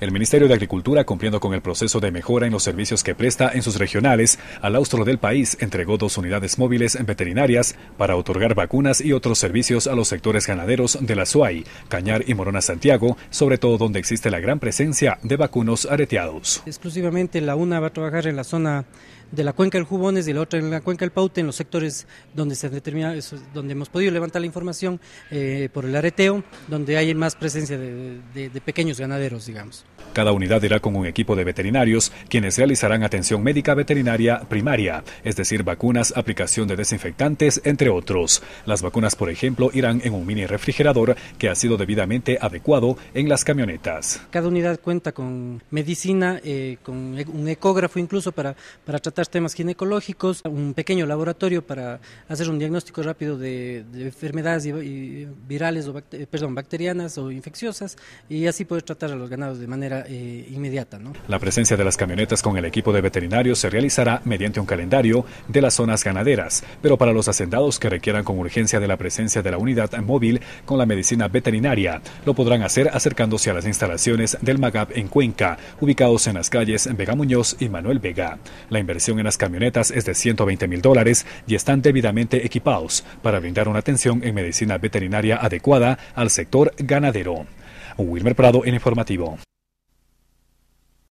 El Ministerio de Agricultura, cumpliendo con el proceso de mejora en los servicios que presta en sus regionales, al austro del país entregó dos unidades móviles veterinarias para otorgar vacunas y otros servicios a los sectores ganaderos de la SUAI, Cañar y Morona Santiago, sobre todo donde existe la gran presencia de vacunos areteados. Exclusivamente la UNA va a trabajar en la zona de la cuenca del Jubones y la otra en la cuenca del Paute, en los sectores donde se determina, donde hemos podido levantar la información eh, por el areteo, donde hay más presencia de pequeños ganaderos, digamos. Cada unidad irá con un equipo de veterinarios, quienes realizarán atención médica veterinaria primaria, es decir, vacunas, aplicación de desinfectantes, entre otros. Las vacunas, por ejemplo, irán en un mini refrigerador que ha sido debidamente adecuado en las camionetas. Cada unidad cuenta con medicina, eh, con e-, un ecógrafo incluso para, para tratar temas ginecológicos, un pequeño laboratorio para hacer un diagnóstico rápido de, enfermedades virales, o, perdón, bacterianas o infecciosas, y así poder tratar a los ganados de manera eh, inmediata. La presencia de las camionetas con el equipo de veterinarios se realizará mediante un calendario de las zonas ganaderas, pero para los hacendados que requieran con urgencia de la presencia de la unidad móvil con la medicina veterinaria, lo podrán hacer acercándose a las instalaciones del MAGAP en Cuenca, ubicados en las calles Vega Muñoz y Manuel Vega. La inversión en las camionetas es de 120 mil dólares y están debidamente equipados para brindar una atención en medicina veterinaria adecuada al sector ganadero. Wilmer Prado en Informativo.